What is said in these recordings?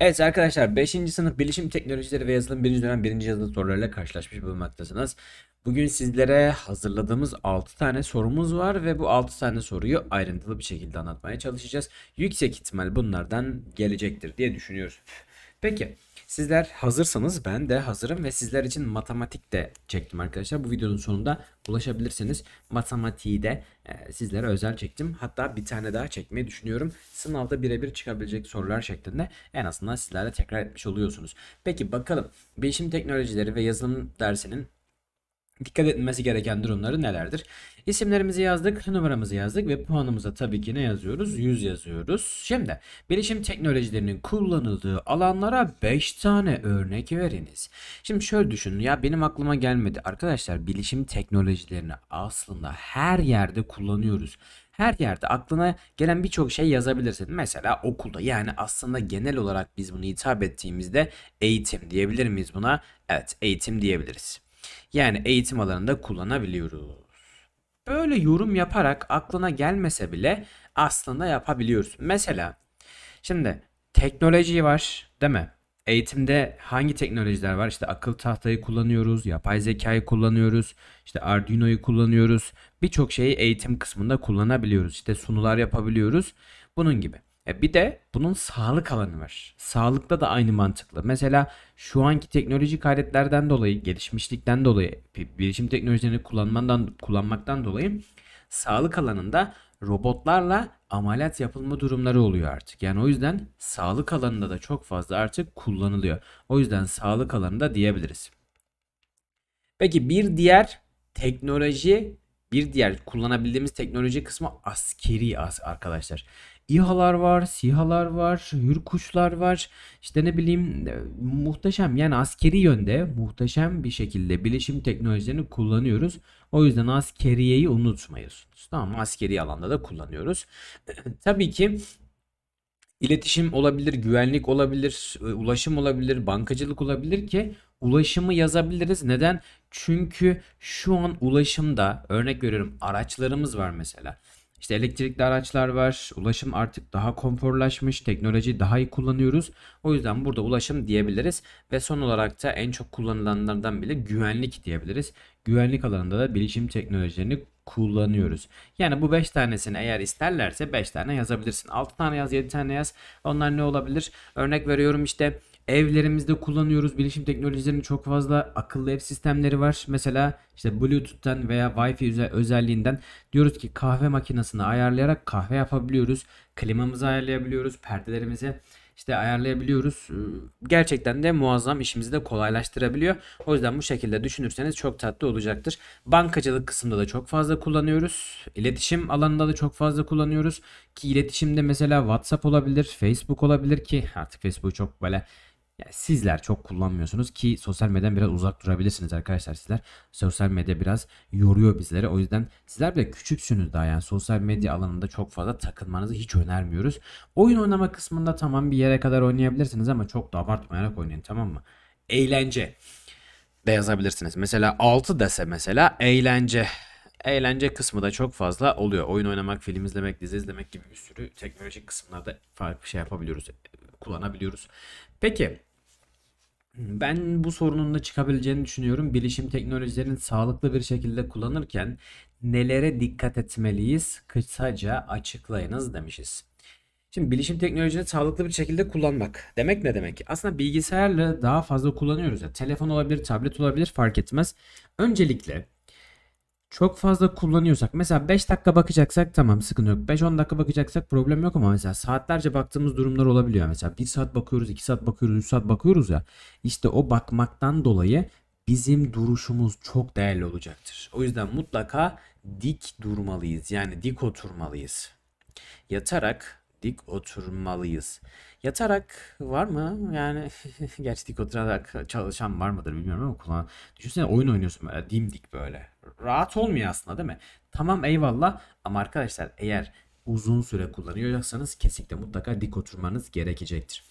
Evet arkadaşlar 5. sınıf bilişim teknolojileri ve yazılım 1. dönem 1. yazılı sorularıyla karşılaşmış bulunmaktasınız. Bugün sizlere hazırladığımız 6 tane sorumuz var ve bu 6 tane soruyu ayrıntılı bir şekilde anlatmaya çalışacağız. Yüksek ihtimal bunlardan gelecektir diye düşünüyoruz. Peki Sizler hazırsanız ben de hazırım ve sizler için matematik de çektim arkadaşlar. Bu videonun sonunda ulaşabilirsiniz. Matematiği de e, sizlere özel çektim. Hatta bir tane daha çekmeyi düşünüyorum. Sınavda birebir çıkabilecek sorular şeklinde en azından sizlerle tekrar etmiş oluyorsunuz. Peki bakalım bilişim teknolojileri ve yazılım dersinin Dikkat etmesi gereken durumları nelerdir? İsimlerimizi yazdık, numaramızı yazdık ve puanımıza tabii ki ne yazıyoruz? 100 yazıyoruz. Şimdi bilişim teknolojilerinin kullanıldığı alanlara 5 tane örnek veriniz. Şimdi şöyle düşünün ya benim aklıma gelmedi. Arkadaşlar bilişim teknolojilerini aslında her yerde kullanıyoruz her yerde aklına gelen birçok şey yazabilirsin. Mesela okulda yani aslında genel olarak biz bunu hitap ettiğimizde eğitim diyebilir miyiz buna? Evet eğitim diyebiliriz. Yani eğitim alanında kullanabiliyoruz. Böyle yorum yaparak aklına gelmese bile aslında yapabiliyoruz. Mesela şimdi teknoloji var değil mi? Eğitimde hangi teknolojiler var? İşte akıl tahtayı kullanıyoruz, yapay zekayı kullanıyoruz, işte Arduino'yu kullanıyoruz. Birçok şeyi eğitim kısmında kullanabiliyoruz. İşte sunular yapabiliyoruz. Bunun gibi. E bir de bunun sağlık alanı var. Sağlıkta da aynı mantıklı. Mesela şu anki teknolojik aletlerden dolayı, gelişmişlikten dolayı, bilişim teknolojilerini kullanmandan, kullanmaktan dolayı sağlık alanında robotlarla ameliyat yapılma durumları oluyor artık. Yani o yüzden sağlık alanında da çok fazla artık kullanılıyor. O yüzden sağlık alanında diyebiliriz. Peki bir diğer teknoloji bir diğer kullanabildiğimiz teknoloji kısmı askeri arkadaşlar. İHA'lar var, SİHA'lar var, hür kuşlar var. İşte ne bileyim e, muhteşem yani askeri yönde muhteşem bir şekilde bilişim teknolojilerini kullanıyoruz. O yüzden askeriyeyi unutmayıyorsunuz. Tamam Askeri alanda da kullanıyoruz. Tabii ki iletişim olabilir, güvenlik olabilir, e, ulaşım olabilir, bankacılık olabilir ki ulaşımı yazabiliriz. Neden? Çünkü şu an ulaşımda örnek veriyorum araçlarımız var mesela. İşte elektrikli araçlar var. Ulaşım artık daha konforlaşmış. teknoloji daha iyi kullanıyoruz. O yüzden burada ulaşım diyebiliriz. Ve son olarak da en çok kullanılanlardan bile güvenlik diyebiliriz. Güvenlik alanında da bilişim teknolojilerini kullanıyoruz. Yani bu 5 tanesini eğer isterlerse 5 tane yazabilirsin. 6 tane yaz, 7 tane yaz. Onlar ne olabilir? Örnek veriyorum işte evlerimizde kullanıyoruz. Bilişim teknolojilerinin çok fazla akıllı ev sistemleri var. Mesela işte Bluetooth'tan veya Wi-Fi özelliğinden diyoruz ki kahve makinesini ayarlayarak kahve yapabiliyoruz. Klimamızı ayarlayabiliyoruz, perdelerimizi işte ayarlayabiliyoruz. Ee, gerçekten de muazzam işimizi de kolaylaştırabiliyor. O yüzden bu şekilde düşünürseniz çok tatlı olacaktır. Bankacılık kısmında da çok fazla kullanıyoruz. İletişim alanında da çok fazla kullanıyoruz. Ki iletişimde mesela WhatsApp olabilir, Facebook olabilir ki artık Facebook çok böyle yani sizler çok kullanmıyorsunuz ki sosyal medyadan biraz uzak durabilirsiniz arkadaşlar sizler. Sosyal medya biraz yoruyor bizleri. O yüzden sizler bile küçüksünüz daha yani sosyal medya alanında çok fazla takılmanızı hiç önermiyoruz. Oyun oynama kısmında tamam bir yere kadar oynayabilirsiniz ama çok da abartmayarak oynayın tamam mı? Eğlence de yazabilirsiniz. Mesela 6 dese mesela eğlence eğlence kısmı da çok fazla oluyor. Oyun oynamak, film izlemek, dizi izlemek gibi bir sürü teknolojik kısımlarda farklı şey yapabiliyoruz, kullanabiliyoruz. Peki ben bu sorunun da çıkabileceğini düşünüyorum. Bilişim teknolojilerini sağlıklı bir şekilde kullanırken nelere dikkat etmeliyiz? Kısaca açıklayınız demişiz. Şimdi bilişim teknolojisini sağlıklı bir şekilde kullanmak demek ne demek? Aslında bilgisayarla daha fazla kullanıyoruz ya. Telefon olabilir, tablet olabilir fark etmez. Öncelikle çok fazla kullanıyorsak mesela 5 dakika bakacaksak tamam sıkıntı yok. 5-10 dakika bakacaksak problem yok ama mesela saatlerce baktığımız durumlar olabiliyor. Mesela 1 saat bakıyoruz, 2 saat bakıyoruz, 3 saat bakıyoruz ya. İşte o bakmaktan dolayı bizim duruşumuz çok değerli olacaktır. O yüzden mutlaka dik durmalıyız. Yani dik oturmalıyız. Yatarak dik oturmalıyız. Yatarak var mı? Yani gerçi dik oturarak çalışan var mıdır bilmiyorum ama kullan. Düşünsene oyun oynuyorsun böyle dimdik böyle rahat olmuyor aslında değil mi? Tamam eyvallah ama arkadaşlar eğer uzun süre kullanıyorsanız kesinlikle mutlaka dik oturmanız gerekecektir.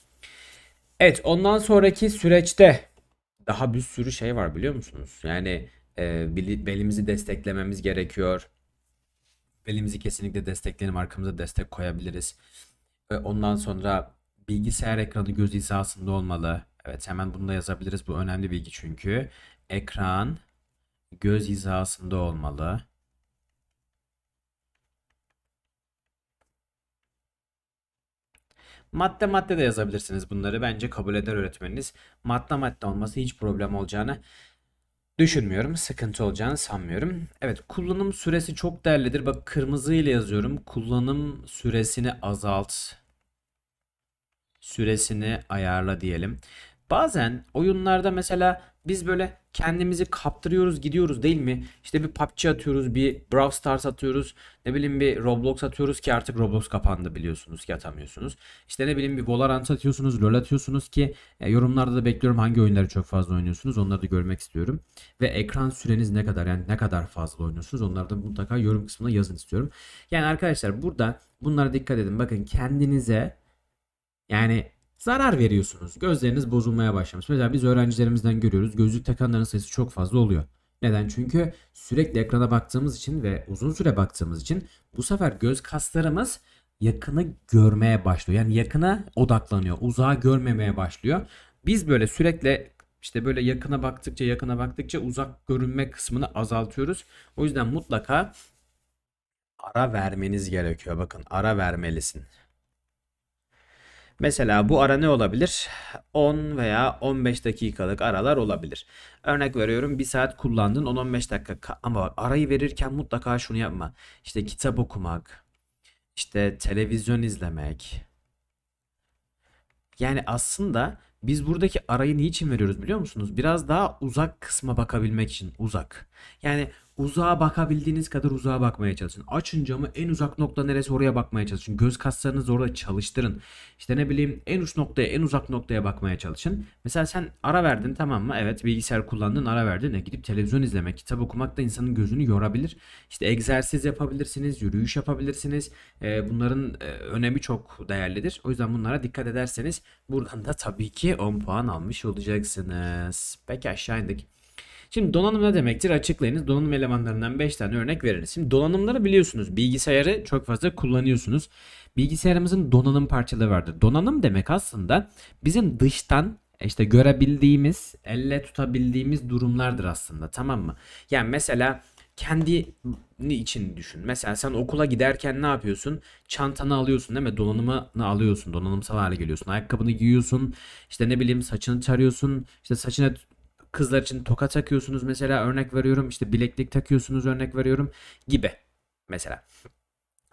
Evet ondan sonraki süreçte daha bir sürü şey var biliyor musunuz? Yani e, belimizi desteklememiz gerekiyor. Belimizi kesinlikle destekleyelim arkamıza destek koyabiliriz. E, ondan sonra bilgisayar ekranı göz hizasında olmalı. Evet hemen bunu da yazabiliriz bu önemli bilgi çünkü. Ekran göz hizasında olmalı. Madde madde de yazabilirsiniz bunları. Bence kabul eder öğretmeniniz. Madde madde olması hiç problem olacağını düşünmüyorum. Sıkıntı olacağını sanmıyorum. Evet kullanım süresi çok değerlidir. Bak kırmızı ile yazıyorum. Kullanım süresini azalt. Süresini ayarla diyelim. Bazen oyunlarda mesela biz böyle kendimizi kaptırıyoruz gidiyoruz değil mi? İşte bir PUBG atıyoruz, bir Brawl Stars atıyoruz, ne bileyim bir Roblox atıyoruz ki artık Roblox kapandı biliyorsunuz ki atamıyorsunuz. İşte ne bileyim bir Valorant atıyorsunuz, LoL atıyorsunuz ki e, yorumlarda da bekliyorum hangi oyunları çok fazla oynuyorsunuz onları da görmek istiyorum. Ve ekran süreniz ne kadar yani ne kadar fazla oynuyorsunuz onları da mutlaka yorum kısmına yazın istiyorum. Yani arkadaşlar burada bunlara dikkat edin bakın kendinize yani zarar veriyorsunuz. Gözleriniz bozulmaya başlamış. Mesela biz öğrencilerimizden görüyoruz gözlük takanların sayısı çok fazla oluyor. Neden? Çünkü sürekli ekrana baktığımız için ve uzun süre baktığımız için bu sefer göz kaslarımız yakını görmeye başlıyor. Yani yakına odaklanıyor. Uzağa görmemeye başlıyor. Biz böyle sürekli işte böyle yakına baktıkça yakına baktıkça uzak görünme kısmını azaltıyoruz. O yüzden mutlaka ara vermeniz gerekiyor. Bakın ara vermelisin. Mesela bu ara ne olabilir? 10 veya 15 dakikalık aralar olabilir. Örnek veriyorum 1 saat kullandın 10-15 dakika ama bak arayı verirken mutlaka şunu yapma. İşte kitap okumak, işte televizyon izlemek. Yani aslında biz buradaki arayı niçin veriyoruz biliyor musunuz? Biraz daha uzak kısma bakabilmek için uzak. Yani uzağa bakabildiğiniz kadar uzağa bakmaya çalışın. Açın camı en uzak nokta neresi oraya bakmaya çalışın. Göz kaslarınızı orada çalıştırın. İşte ne bileyim en uç noktaya en uzak noktaya bakmaya çalışın. Mesela sen ara verdin tamam mı? Evet bilgisayar kullandın ara verdin. E, gidip televizyon izlemek, kitap okumak da insanın gözünü yorabilir. İşte egzersiz yapabilirsiniz, yürüyüş yapabilirsiniz. E, bunların e, önemi çok değerlidir. O yüzden bunlara dikkat ederseniz buradan da tabii ki 10 puan almış olacaksınız. Peki aşağı indik. Şimdi donanım ne demektir? Açıklayınız. Donanım elemanlarından 5 tane örnek veriniz. Şimdi donanımları biliyorsunuz. Bilgisayarı çok fazla kullanıyorsunuz. Bilgisayarımızın donanım parçaları vardır. Donanım demek aslında bizim dıştan işte görebildiğimiz, elle tutabildiğimiz durumlardır aslında tamam mı? Yani mesela kendi için düşün. Mesela sen okula giderken ne yapıyorsun? Çantanı alıyorsun değil mi? Donanımını alıyorsun. Donanımsal hale geliyorsun. Ayakkabını giyiyorsun. İşte ne bileyim saçını tarıyorsun. İşte saçına Kızlar için toka takıyorsunuz mesela örnek veriyorum. işte bileklik takıyorsunuz örnek veriyorum gibi mesela.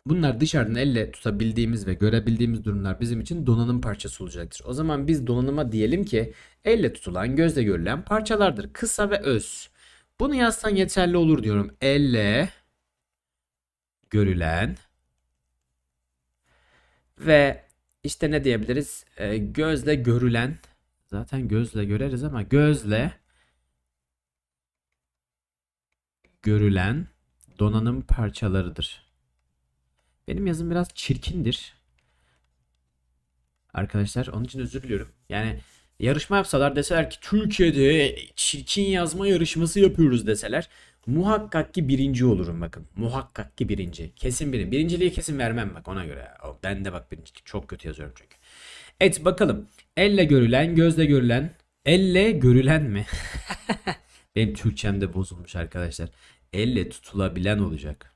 Bunlar dışarıdan elle tutabildiğimiz ve görebildiğimiz durumlar bizim için donanım parçası olacaktır. O zaman biz donanıma diyelim ki elle tutulan, gözle görülen parçalardır. Kısa ve öz. Bunu yazsan yeterli olur diyorum. Elle görülen ve işte ne diyebiliriz? E, gözle görülen. Zaten gözle göreriz ama gözle görülen donanım parçalarıdır. Benim yazım biraz çirkindir. Arkadaşlar onun için özür diliyorum. Yani yarışma yapsalar deseler ki Türkiye'de çirkin yazma yarışması yapıyoruz deseler muhakkak ki birinci olurum bakın. Muhakkak ki birinci. Kesin birinci. Birinciliği kesin vermem bak ona göre. Ben de bak birincilik çok kötü yazıyorum çünkü. Evet bakalım. Elle görülen, gözle görülen, elle görülen mi? Benim Türkçem de bozulmuş arkadaşlar elle tutulabilen olacak.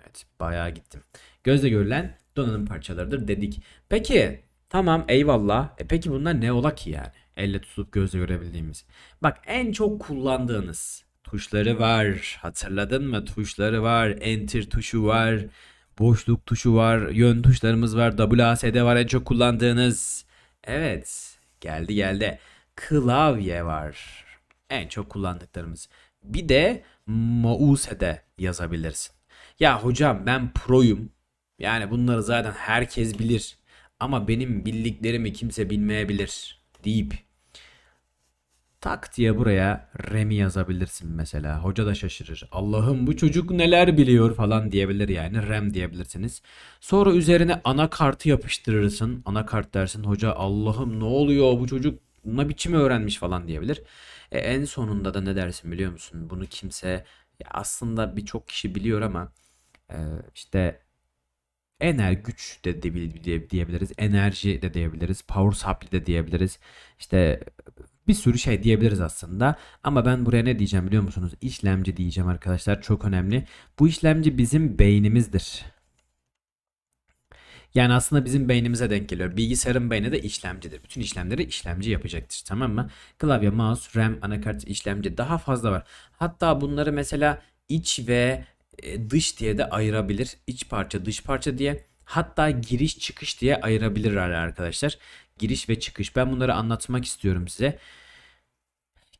Evet bayağı gittim. Gözle görülen donanım parçalarıdır dedik. Peki tamam eyvallah. E peki bunlar ne ola ki yani? Elle tutup gözle görebildiğimiz. Bak en çok kullandığınız tuşları var. Hatırladın mı? Tuşları var. Enter tuşu var. Boşluk tuşu var. Yön tuşlarımız var. WASD var en çok kullandığınız. Evet. Geldi geldi. Klavye var en çok kullandıklarımız. Bir de mouse'e yazabilirsin. Ya hocam ben pro'yum. Yani bunları zaten herkes bilir. Ama benim bildiklerimi kimse bilmeyebilir deyip tak diye buraya remi yazabilirsin mesela. Hoca da şaşırır. Allah'ım bu çocuk neler biliyor falan diyebilir yani. Rem diyebilirsiniz. Sonra üzerine anakartı yapıştırırsın. Anakart dersin. Hoca Allah'ım ne oluyor bu çocuk ne biçim öğrenmiş falan diyebilir. E, en sonunda da ne dersin biliyor musun? Bunu kimse aslında birçok kişi biliyor ama e, işte ener güç de diyebiliriz. Enerji de diyebiliriz. Power supply de diyebiliriz. İşte bir sürü şey diyebiliriz aslında. Ama ben buraya ne diyeceğim biliyor musunuz? İşlemci diyeceğim arkadaşlar. Çok önemli. Bu işlemci bizim beynimizdir. Yani aslında bizim beynimize denk geliyor. Bilgisayarın beyni de işlemcidir. Bütün işlemleri işlemci yapacaktır tamam mı? Klavye, mouse, RAM, anakart, işlemci daha fazla var. Hatta bunları mesela iç ve e, dış diye de ayırabilir. İç parça, dış parça diye. Hatta giriş çıkış diye ayırabilirler arkadaşlar. Giriş ve çıkış. Ben bunları anlatmak istiyorum size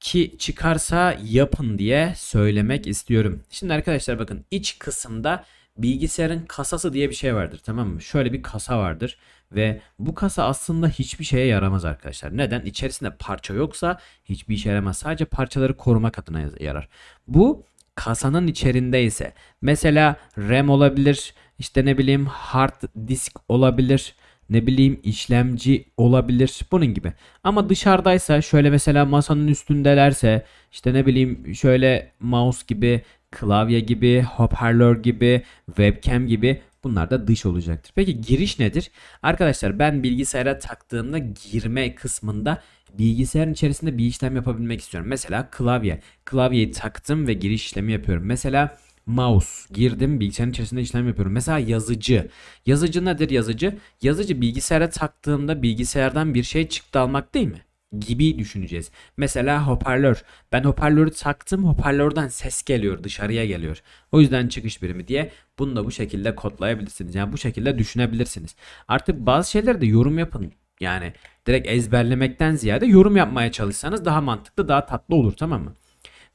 ki çıkarsa yapın diye söylemek istiyorum. Şimdi arkadaşlar bakın iç kısımda bilgisayarın kasası diye bir şey vardır tamam mı? Şöyle bir kasa vardır ve bu kasa aslında hiçbir şeye yaramaz arkadaşlar. Neden? İçerisinde parça yoksa hiçbir işe yaramaz. Sadece parçaları korumak adına yarar. Bu kasanın içerisinde ise mesela RAM olabilir, işte ne bileyim hard disk olabilir, ne bileyim işlemci olabilir bunun gibi. Ama dışarıdaysa şöyle mesela masanın üstündelerse işte ne bileyim şöyle mouse gibi klavye gibi, hoparlör gibi, webcam gibi bunlar da dış olacaktır. Peki giriş nedir? Arkadaşlar ben bilgisayara taktığımda girme kısmında bilgisayarın içerisinde bir işlem yapabilmek istiyorum. Mesela klavye. Klavyeyi taktım ve giriş işlemi yapıyorum. Mesela mouse girdim bilgisayarın içerisinde işlem yapıyorum. Mesela yazıcı. Yazıcı nedir yazıcı? Yazıcı bilgisayara taktığımda bilgisayardan bir şey çıktı almak değil mi? gibi düşüneceğiz. Mesela hoparlör. Ben hoparlörü taktım hoparlörden ses geliyor dışarıya geliyor. O yüzden çıkış birimi diye bunu da bu şekilde kodlayabilirsiniz. Yani bu şekilde düşünebilirsiniz. Artık bazı şeyler de yorum yapın. Yani direkt ezberlemekten ziyade yorum yapmaya çalışsanız daha mantıklı daha tatlı olur tamam mı?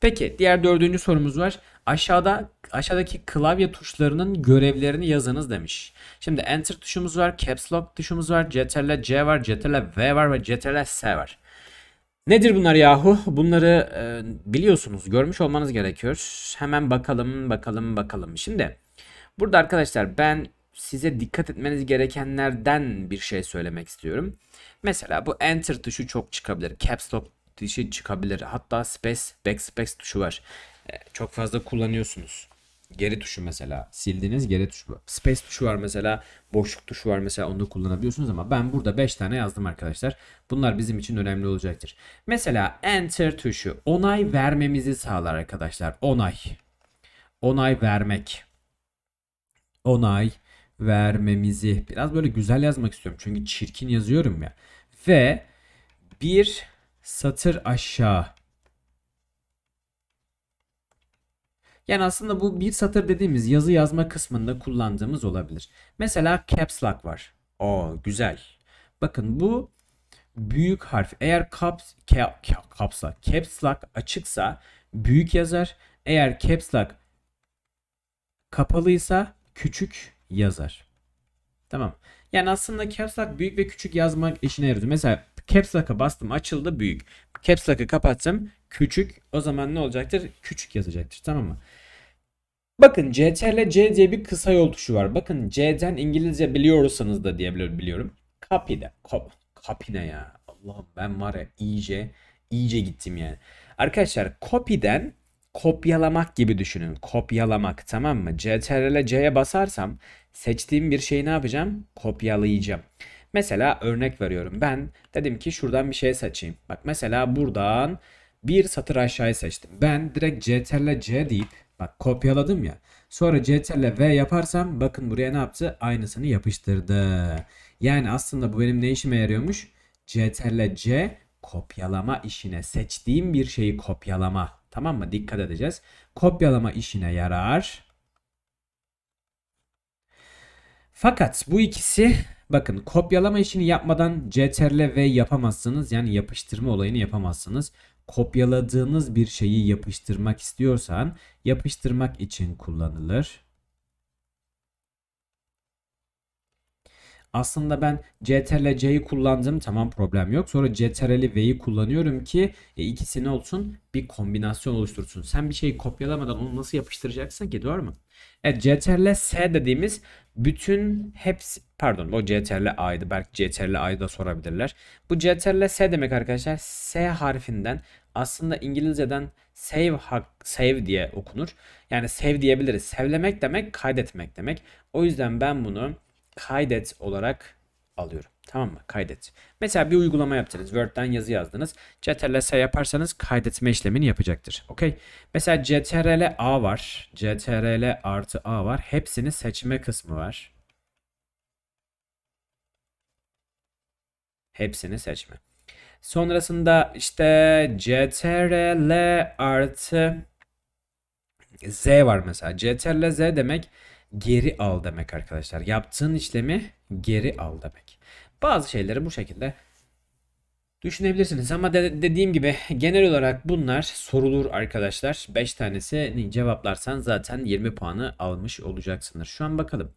Peki diğer dördüncü sorumuz var. Aşağıda aşağıdaki klavye tuşlarının görevlerini yazınız demiş. Şimdi enter tuşumuz var, caps lock tuşumuz var, ctrl C var, ctrl V var ve ctrl S var. Nedir bunlar yahu? Bunları e, biliyorsunuz, görmüş olmanız gerekiyor. Hemen bakalım, bakalım, bakalım. Şimdi burada arkadaşlar ben size dikkat etmeniz gerekenlerden bir şey söylemek istiyorum. Mesela bu enter tuşu çok çıkabilir. Caps lock tuşu çıkabilir. Hatta space, backspace tuşu var. E, çok fazla kullanıyorsunuz geri tuşu mesela sildiniz geri tuşu Space tuşu var mesela boşluk tuşu var mesela onu da kullanabiliyorsunuz ama ben burada 5 tane yazdım arkadaşlar. Bunlar bizim için önemli olacaktır. Mesela enter tuşu onay vermemizi sağlar arkadaşlar. Onay. Onay vermek. Onay vermemizi. Biraz böyle güzel yazmak istiyorum. Çünkü çirkin yazıyorum ya. Ve bir satır aşağı Yani aslında bu bir satır dediğimiz yazı yazma kısmında kullandığımız olabilir. Mesela caps lock var. O güzel. Bakın bu büyük harf. Eğer caps, caps lock, caps lock açıksa büyük yazar. Eğer caps lock kapalıysa küçük yazar. Tamam. Yani aslında caps lock büyük ve küçük yazmak işine yarıyor. Mesela Caps Lock'a bastım açıldı büyük. Caps Lock'ı kapattım küçük. O zaman ne olacaktır? Küçük yazacaktır tamam mı? Bakın CT ile C diye bir kısa yol tuşu var. Bakın C'den İngilizce biliyorsanız da diyebiliyorum. biliyorum. Copy'de. Copy, copy ne ya? Allah'ım ben var ya iyice iyice gittim yani. Arkadaşlar copy'den kopyalamak gibi düşünün. Kopyalamak tamam mı? CTRL C'ye basarsam seçtiğim bir şeyi ne yapacağım? Kopyalayacağım. Mesela örnek veriyorum. Ben dedim ki şuradan bir şey seçeyim. Bak mesela buradan bir satır aşağıya seçtim. Ben direkt CTRL C deyip bak kopyaladım ya. Sonra CTRL V yaparsam bakın buraya ne yaptı? Aynısını yapıştırdı. Yani aslında bu benim ne işime yarıyormuş? CTRL C kopyalama işine seçtiğim bir şeyi kopyalama. Tamam mı? Dikkat edeceğiz. Kopyalama işine yarar. Fakat bu ikisi Bakın kopyalama işini yapmadan CTRL V yapamazsınız. Yani yapıştırma olayını yapamazsınız. Kopyaladığınız bir şeyi yapıştırmak istiyorsan yapıştırmak için kullanılır. Aslında ben CTRL C'yi kullandım tamam problem yok. Sonra CTRL V'yi kullanıyorum ki e, ikisi ne olsun? Bir kombinasyon oluştursun. Sen bir şeyi kopyalamadan onu nasıl yapıştıracaksın ki doğru mu? Evet CTRL S dediğimiz bütün hepsi pardon o CTRL A'ydı belki CTRL A'yı da sorabilirler. Bu CTRL S demek arkadaşlar S harfinden aslında İngilizceden save hak save diye okunur. Yani save diyebiliriz. Sevlemek demek kaydetmek demek. O yüzden ben bunu kaydet olarak alıyorum. Tamam mı? Kaydet. Mesela bir uygulama yaptınız. Word'den yazı yazdınız. CTRL-S yaparsanız kaydetme işlemini yapacaktır. Okey. Mesela CTRL-A var. CTRL artı A var. Hepsini seçme kısmı var. Hepsini seçme. Sonrasında işte CTRL artı Z var mesela. CTRL Z demek geri al demek arkadaşlar. Yaptığın işlemi geri al demek. Bazı şeyleri bu şekilde düşünebilirsiniz ama de- dediğim gibi genel olarak bunlar sorulur arkadaşlar. 5 tanesini cevaplarsan zaten 20 puanı almış olacaksınız. Şu an bakalım.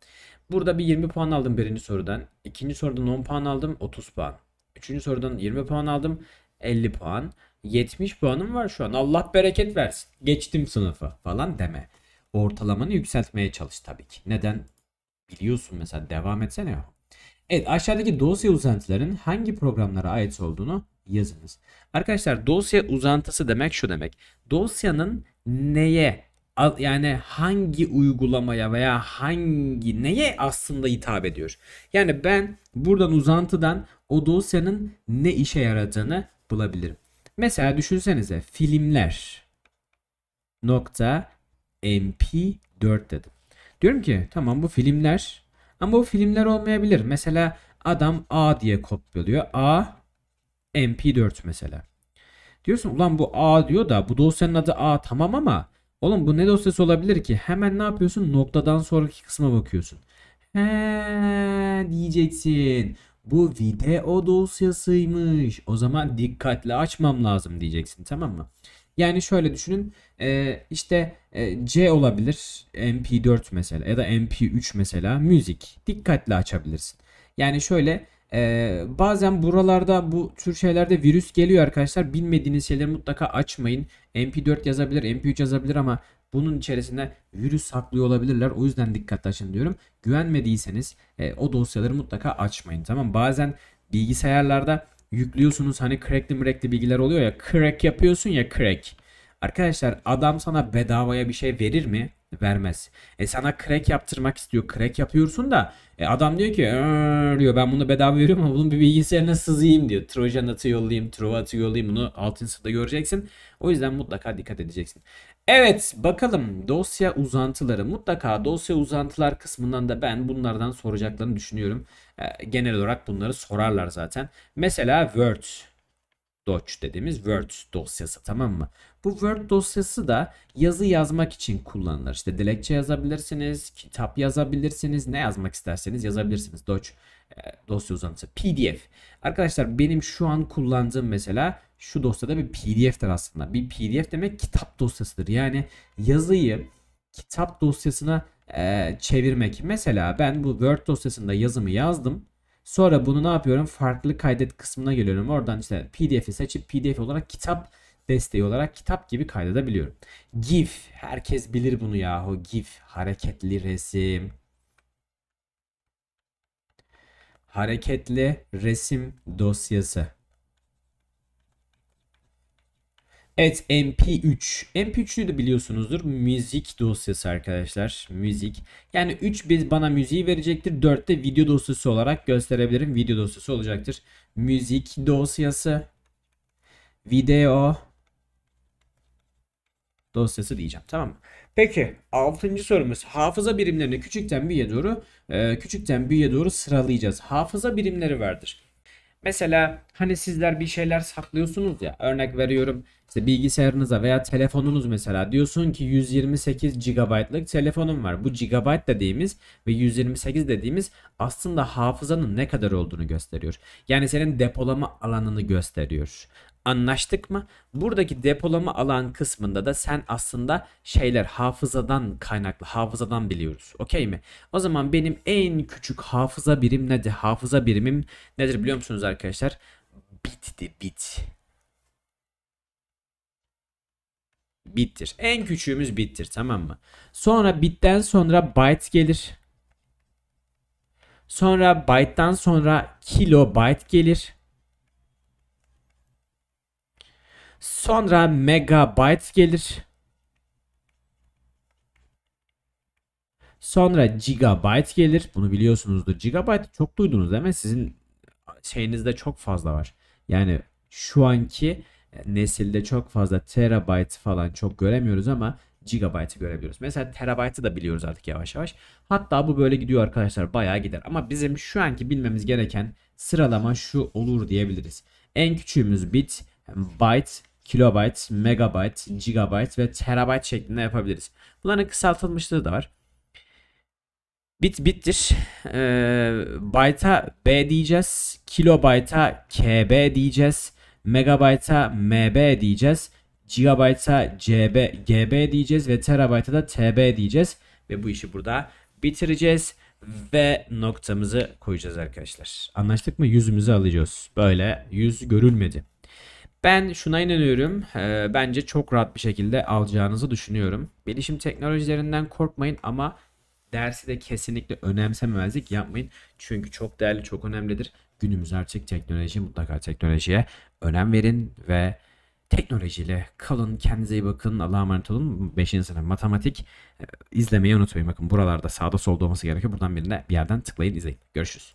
Burada bir 20 puan aldım birinci sorudan. ikinci sorudan 10 puan aldım 30 puan. Üçüncü sorudan 20 puan aldım 50 puan. 70 puanım var şu an. Allah bereket versin. Geçtim sınıfı falan deme ortalamanı yükseltmeye çalış tabii ki. Neden? Biliyorsun mesela devam etsene ya. Evet aşağıdaki dosya uzantıların hangi programlara ait olduğunu yazınız. Arkadaşlar dosya uzantısı demek şu demek. Dosyanın neye yani hangi uygulamaya veya hangi neye aslında hitap ediyor. Yani ben buradan uzantıdan o dosyanın ne işe yaradığını bulabilirim. Mesela düşünsenize filmler nokta MP4 dedim. Diyorum ki tamam bu filmler ama bu filmler olmayabilir. Mesela adam A diye kopyalıyor. A MP4 mesela. Diyorsun ulan bu A diyor da bu dosyanın adı A tamam ama oğlum bu ne dosyası olabilir ki? Hemen ne yapıyorsun? Noktadan sonraki kısma bakıyorsun. He diyeceksin. Bu video dosyasıymış. O zaman dikkatli açmam lazım diyeceksin tamam mı? Yani şöyle düşünün e, işte e, C olabilir MP4 mesela ya da MP3 mesela müzik dikkatli açabilirsin. Yani şöyle ee, bazen buralarda bu tür şeylerde virüs geliyor arkadaşlar. Bilmediğiniz şeyleri mutlaka açmayın. MP4 yazabilir, MP3 yazabilir ama bunun içerisinde virüs saklıyor olabilirler. O yüzden dikkatli açın diyorum. Güvenmediyseniz e, o dosyaları mutlaka açmayın. Tamam bazen bilgisayarlarda yüklüyorsunuz. Hani crackli mrekli bilgiler oluyor ya. Crack yapıyorsun ya crack. Arkadaşlar adam sana bedavaya bir şey verir mi? Vermez. E sana crack yaptırmak istiyor. Crack yapıyorsun da e adam diyor ki diyor ben bunu bedava veriyorum ama bunun bir bilgisayarına sızayım diyor. Trojan atı yollayayım, Trova atı yollayayım bunu altın sırada göreceksin. O yüzden mutlaka dikkat edeceksin. Evet bakalım dosya uzantıları mutlaka dosya uzantılar kısmından da ben bunlardan soracaklarını düşünüyorum. E, genel olarak bunları sorarlar zaten. Mesela Word Doc dediğimiz Word dosyası tamam mı? Bu Word dosyası da yazı yazmak için kullanılır. İşte dilekçe yazabilirsiniz, kitap yazabilirsiniz, ne yazmak isterseniz yazabilirsiniz. Doc e, dosya uzantısı PDF. Arkadaşlar benim şu an kullandığım mesela şu dosyada bir PDF'tir aslında. Bir PDF demek kitap dosyasıdır. Yani yazıyı kitap dosyasına e, çevirmek. Mesela ben bu Word dosyasında yazımı yazdım. Sonra bunu ne yapıyorum? Farklı kaydet kısmına geliyorum. Oradan işte PDF'i seçip PDF olarak kitap desteği olarak kitap gibi kaydedebiliyorum. GIF. Herkes bilir bunu yahu. GIF. Hareketli resim. Hareketli resim dosyası. Evet MP3. MP3'lü de biliyorsunuzdur. Müzik dosyası arkadaşlar. Müzik. Yani 3 biz bana müziği verecektir. 4 de video dosyası olarak gösterebilirim. Video dosyası olacaktır. Müzik dosyası. Video dosyası diyeceğim. Tamam mı? Peki 6. sorumuz hafıza birimlerini küçükten büyüğe doğru e, küçükten büyüğe doğru sıralayacağız. Hafıza birimleri vardır. Mesela hani sizler bir şeyler saklıyorsunuz ya örnek veriyorum işte bilgisayarınıza veya telefonunuz mesela diyorsun ki 128 GB'lık telefonum var. Bu GB dediğimiz ve 128 dediğimiz aslında hafızanın ne kadar olduğunu gösteriyor. Yani senin depolama alanını gösteriyor. Anlaştık mı? Buradaki depolama alan kısmında da sen aslında şeyler hafızadan kaynaklı, hafızadan biliyoruz. Okey mi? O zaman benim en küçük hafıza birim nedir? Hafıza birimim nedir biliyor musunuz arkadaşlar? Bit'ti bit. Bittir. En küçüğümüz bittir tamam mı? Sonra bitten sonra byte gelir. Sonra byte'dan sonra kilobyte gelir. Sonra megabyte gelir. Sonra gigabyte gelir. Bunu biliyorsunuzdur. Gigabyte çok duydunuz değil mi? Sizin şeyinizde çok fazla var. Yani şu anki e, nesilde çok fazla terabyte falan çok göremiyoruz ama gigabyte'ı görebiliyoruz. Mesela terabyte'ı da biliyoruz artık yavaş yavaş. Hatta bu böyle gidiyor arkadaşlar bayağı gider. Ama bizim şu anki bilmemiz gereken sıralama şu olur diyebiliriz. En küçüğümüz bit, byte, kilobyte, megabyte, gigabyte ve terabyte şeklinde yapabiliriz. Bunların kısaltılmışlığı da var. Bit bittir. Ee, byte'a B diyeceğiz. Kilobyte'a KB diyeceğiz. Megabyte'a MB diyeceğiz. Gigabyte'a CB, GB diyeceğiz ve terabyte'a da TB diyeceğiz. Ve bu işi burada bitireceğiz ve noktamızı koyacağız arkadaşlar. Anlaştık mı? Yüzümüzü alacağız. Böyle yüz görülmedi. Ben şuna inanıyorum. E, bence çok rahat bir şekilde alacağınızı düşünüyorum. Bilişim teknolojilerinden korkmayın ama dersi de kesinlikle önemsememezlik yapmayın. Çünkü çok değerli, çok önemlidir. Günümüz artık teknoloji mutlaka teknolojiye önem verin ve teknolojiyle kalın. Kendinize iyi bakın. Allah'a emanet olun. 5. sene matematik e, izlemeyi unutmayın. Bakın buralarda sağda solda olması gerekiyor. Buradan birine bir yerden tıklayın izleyin. Görüşürüz.